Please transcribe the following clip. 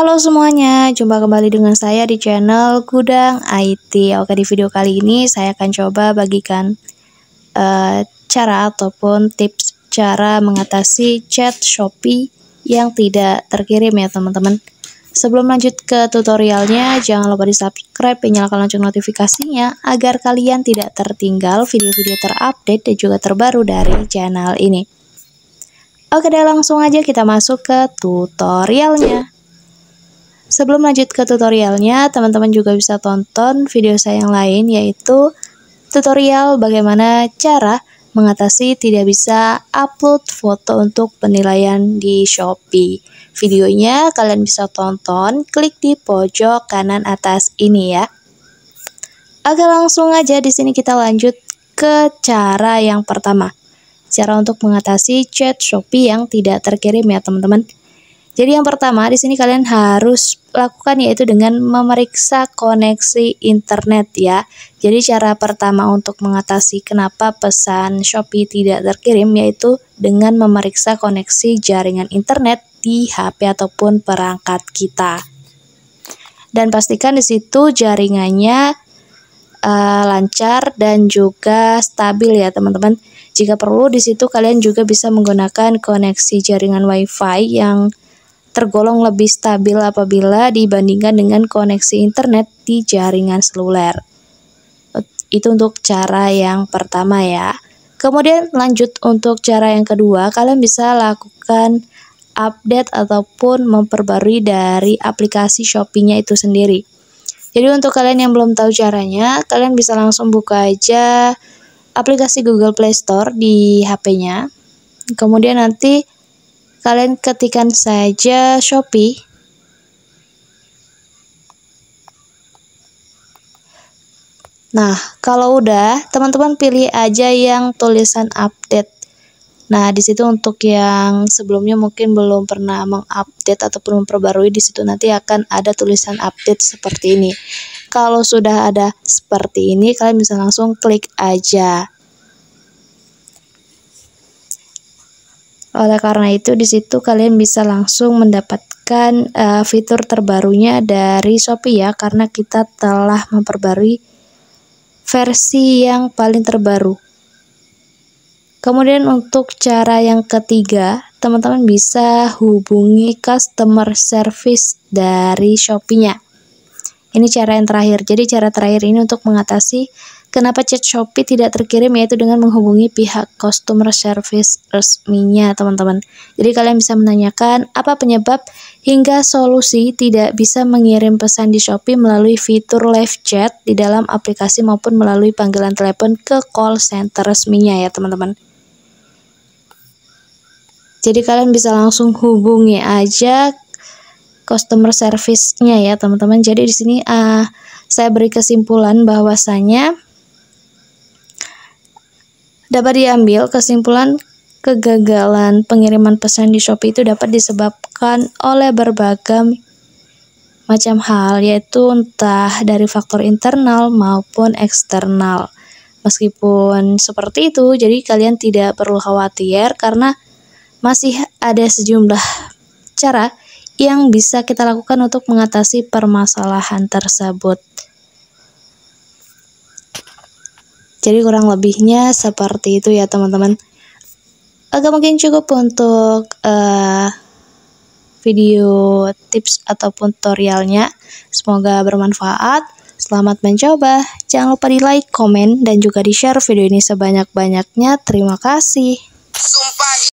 Halo semuanya, jumpa kembali dengan saya di channel Gudang IT. Oke, di video kali ini saya akan coba bagikan uh, cara ataupun tips cara mengatasi chat Shopee yang tidak terkirim ya teman-teman. Sebelum lanjut ke tutorialnya, jangan lupa di subscribe dan nyalakan lonceng notifikasinya agar kalian tidak tertinggal video-video terupdate dan juga terbaru dari channel ini. Oke deh langsung aja kita masuk ke tutorialnya. Sebelum lanjut ke tutorialnya, teman-teman juga bisa tonton video saya yang lain yaitu tutorial bagaimana cara mengatasi tidak bisa upload foto untuk penilaian di Shopee. Videonya kalian bisa tonton, klik di pojok kanan atas ini ya. Oke langsung aja di sini kita lanjut ke cara yang pertama. Cara untuk mengatasi chat Shopee yang tidak terkirim ya teman-teman. Jadi yang pertama di sini kalian harus lakukan yaitu dengan memeriksa koneksi internet ya. Jadi cara pertama untuk mengatasi kenapa pesan Shopee tidak terkirim yaitu dengan memeriksa koneksi jaringan internet di HP ataupun perangkat kita. Dan pastikan di situ jaringannya uh, lancar dan juga stabil ya teman-teman. Jika perlu di situ kalian juga bisa menggunakan koneksi jaringan WiFi yang tergolong lebih stabil apabila dibandingkan dengan koneksi internet di jaringan seluler. Itu untuk cara yang pertama ya. Kemudian lanjut untuk cara yang kedua, kalian bisa lakukan update ataupun memperbarui dari aplikasi Shopee-nya itu sendiri. Jadi untuk kalian yang belum tahu caranya, kalian bisa langsung buka aja aplikasi Google Play Store di HP-nya. Kemudian nanti kalian ketikkan saja Shopee. Nah, kalau udah, teman-teman pilih aja yang tulisan update. Nah, di situ untuk yang sebelumnya mungkin belum pernah mengupdate ataupun memperbarui, di situ nanti akan ada tulisan update seperti ini. Kalau sudah ada seperti ini, kalian bisa langsung klik aja. Oleh karena itu di situ kalian bisa langsung mendapatkan uh, fitur terbarunya dari Shopee ya karena kita telah memperbarui versi yang paling terbaru. Kemudian untuk cara yang ketiga, teman-teman bisa hubungi customer service dari Shopee-nya. Ini cara yang terakhir. Jadi cara terakhir ini untuk mengatasi kenapa chat Shopee tidak terkirim yaitu dengan menghubungi pihak customer service resminya, teman-teman. Jadi kalian bisa menanyakan apa penyebab hingga solusi tidak bisa mengirim pesan di Shopee melalui fitur live chat di dalam aplikasi maupun melalui panggilan telepon ke call center resminya ya, teman-teman. Jadi kalian bisa langsung hubungi aja customer service-nya ya, teman-teman. Jadi di sini uh, saya beri kesimpulan bahwasanya dapat diambil kesimpulan kegagalan pengiriman pesan di Shopee itu dapat disebabkan oleh berbagai macam hal yaitu entah dari faktor internal maupun eksternal. Meskipun seperti itu, jadi kalian tidak perlu khawatir karena masih ada sejumlah cara yang bisa kita lakukan untuk mengatasi permasalahan tersebut. Jadi kurang lebihnya seperti itu ya teman-teman. Agak mungkin cukup untuk uh, video tips ataupun tutorialnya. Semoga bermanfaat. Selamat mencoba. Jangan lupa di like, komen, dan juga di share video ini sebanyak-banyaknya. Terima kasih. Sumpah.